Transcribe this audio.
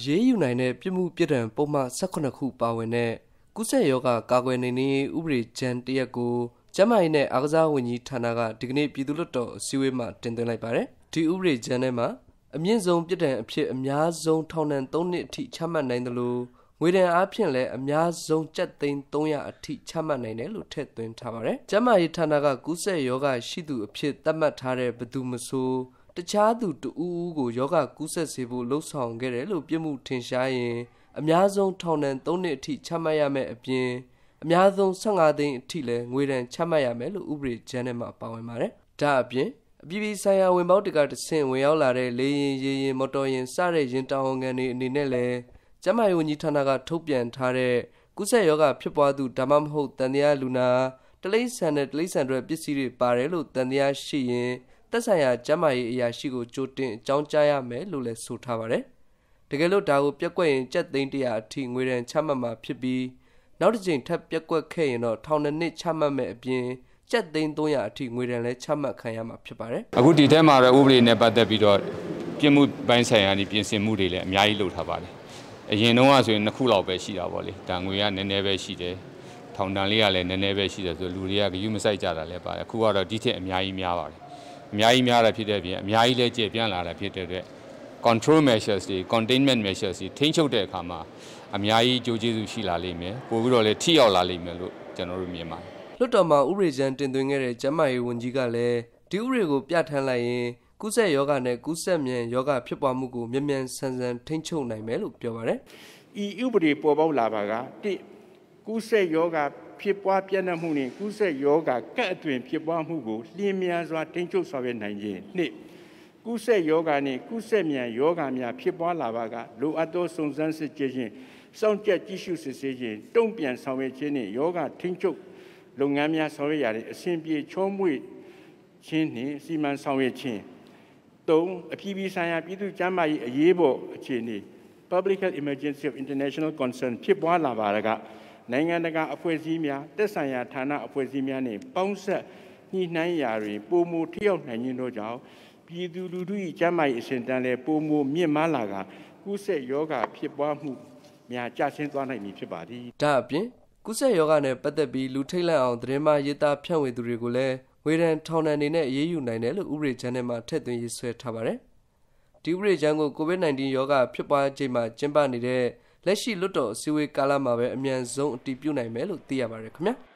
အရေးယူနိုင်တဲ့ပြမှုပြစ်ဒဏ်ပုံမှန်18ခုပါဝင်တဲ့ကုသရောဂါကာကွယ်နိုင်ရေးဥပဒေကြမ်းတရက်ကိုကျန်းမာရေးနဲ့အားကစားဝန်ကြီးဌာနကဒီကနေ့ပြည်သူ့လွှတ်တော်အစည်းအဝေးမှာတင်သွင်းလိုက်ပါတယ်။ဒီဥပဒေကြမ်းထဲမှာအမြင့်ဆုံးပြစ်ဒဏ်အဖြစ်အများဆုံးထောင်ဒဏ်3နှစ်အထိချမှတ်နိုင်တယ်လို့ငွေဒဏ်အားဖြင့်လည်းအများဆုံးကျပ်သိန်း300အထိချမှတ်နိုင်တယ်လို့ထည့်သွင်းထားပါတယ်။ကျန်းမာရေးဌာနကကူးစက်ရောဂါရှိသူအဖြစ်သတ်မှတ်ထားတဲ့ဘသူမဆိုတခြားသူတူဦးကိုယောဂကူးဆက်စေဖို့လှုံ့ဆော်ခဲ့တယ်လို့ပြစ်မှုထင်ရှားရင်အများဆုံးထောင်ဒဏ်3နှစ်အထိချမှတ်ရမယ့်အပြင်အများဆုံး15သိန်းအထိလည်းငွေဒဏ်ချမှတ်ရမယ်လို့ဥပဒေကျမ်းထဲမှာပါဝင်ပါတယ်။ဒါအပြင်အပြည်ပြည်ဆိုင်ရာဝင်ပေါက်တကတဆင့်ဝင်ရောက်လာတဲ့လေရင်ရေရင်မော်တော်ယာဉ်စတဲ့ယာဉ်တာဝန်ခံတွေအနေနဲ့လည်းကျမယဝန်ကြီးဌာနကထုတ်ပြန်ထားတဲ့ကုသယောဂဖြစ်ပွားသူဒါမှမဟုတ်တန်တရားလူနာတလိษံနဲ့တလိษံတွေပစ္စည်းတွေပါတယ်လို့တန်တရားရှိရင်သက်ဆိုင်ရာကျန်းမာရေးအရာရှိကိုကြိုတင်အကြောင်းကြားရမယ်လို့လည်းဆိုထားပါတယ်။တကယ်လို့ဒါကိုပြက်ကွက်ရင်ကြက်သိန်း100အထိငွေဒဏ်ချမှတ်မှာဖြစ်ပြီးနောက်တစ်ကြိမ်ထပ်ပြက်ကွက်ခဲ့ရင်တော့ထောင်နှစ်ချမှတ်မယ်အပြင်ကျပ်သိန်း300အထိငွေဒဏ်လည်းချမှတ်ခံရမှာဖြစ်ပါတယ်။အခုဒီထဲမှာပဲဥပဒေနဲ့ပတ်သက်ပြီးတော့ပြင်မှုပိုင်းဆိုင်ရာနေပြင်ဆင်မှုတွေလည်းအများကြီးလုပ်ထားပါတယ်။အရင်တုန်းကဆိုရင်နှစ်ခုလောက်ပဲရှိတာပေါ့လေ။ဒါငွေကနည်းနည်းပဲရှိတယ်။ထောင်တန်လေးကလည်းနည်းနည်းပဲရှိတယ်ဆိုလူတွေကဂရုမစိုက်ကြတာလည်းပါတယ်။အခုကတော့ဒီထက်အများကြီးများပါတယ်။အများကြီးများတာဖြစ်တဲ့အပြင်အများကြီးလဲကျေပြန့်လာတာဖြစ်တဲ့အတွက် control measures တွေ containment measures တွေထိန်းချုပ်တဲ့အခါမှာအများကြီးကြိုးကျေးဇူးရှိလာလိမ့်မယ်ပိုပြီးတော့လည်းထိရောက်လာလိမ့်မယ်လို့ကျွန်တော်တို့မြင်ပါတယ်လွတ်တော်မှာဥရေချန်တင်သွင်းခဲ့တဲ့ကျမရေးဝန်ကြီးကလည်းဒီဥရေကိုပြဋ္ဌာန်းလိုက်ရင်ကုသယောဂနဲ့ကုသမြန်ယောဂဖြစ်ပွားမှုကိုမြန်မြန်ဆန်ဆန်ထိန်းချုပ်နိုင်မယ်လို့ပြောပါတယ်။ဤဥပဒေပေါ်ပေါက်လာပါကတစ်ကုသယောဂဖြစ်ပွားပြန့်နှံ့မှုနှင့်ကူးစက်ရောဂါကပ်အတွင် ဖြစ်ပွားမှုကိုလျင်မြန်စွာထိန်းချုပ်ဆောင်ရွက်နိုင်ခြင်းနှင့်ကူးစက်ရောဂါနှင့်ကူးစက်မြန်ရောဂါများဖြစ်ပွားလာပါကလိုအပ်သောစုံစမ်းစစ်ဆေးခြင်းစောင့်ကြပ်ကြည့်ရှုစစ်ဆေးခြင်းတုံ့ပြန်ဆောင်ရွက်ခြင်းနှင့်ရောဂါထိန်းချုပ်လုပ်ငန်းများဆောင်ရွက်ရာတွင်အဆင်ပြေချောမွေ့ခြင်းနှင့်စီမံဆောင်ရွက်ခြင်း၃အပြည်ပြည်ဆိုင်ရာပြည်သူ့ကျန်းမာရေးအရေးပေါ်အခြေအနေ Public Health Emergency of International Concern ဖြစ်ပွားလာပါကနိုင်ငံတကာအဖွဲ့အစည်းများတက်ဆိုင်ရာဌာနအဖွဲ့အစည်းများနှင့်ပေါင်းဆက်ညှိနှိုင်းရာတွင်ပုံမထရောက်နိုင်ခြင်းတို့ကြောင့်ပြည်သူလူထု၏ကျန်းမာရေးအဆင့်တန်းလည်းပုံမမြင့်မားလာကကုသရောဂါဖြစ်ပွားမှုများကျဆင်းသွားနိုင်မည်ဖြစ်ပါသည်။ဒါအပြင်ကုသရောဂါနဲ့ပတ်သက်ပြီးလူထိတ်လန့်အောင်သတင်းမှရေးသားဖြန့်ဝေသူတွေကိုလည်းဝေဒန်ထောင်ဒဏ်နေနဲ့အေးအေးယူနိုင်တယ်လို့ဥပဒေချမ်းထဲမှာထည့်သွင်းရေးဆွဲထားပါတယ်။ဒီဥပဒေချမ်းကို COVID-19 ရောဂါဖြစ်ပွားချိန်မှာကျင်းပနေတဲ့လက်ရှိလွတ်တော်အစည်းအဝေးကာလမှာပဲအမြန်ဆုံးအတည်ပြုနိုင်မယ်လို့သိရပါတယ်ခင်ဗျာ။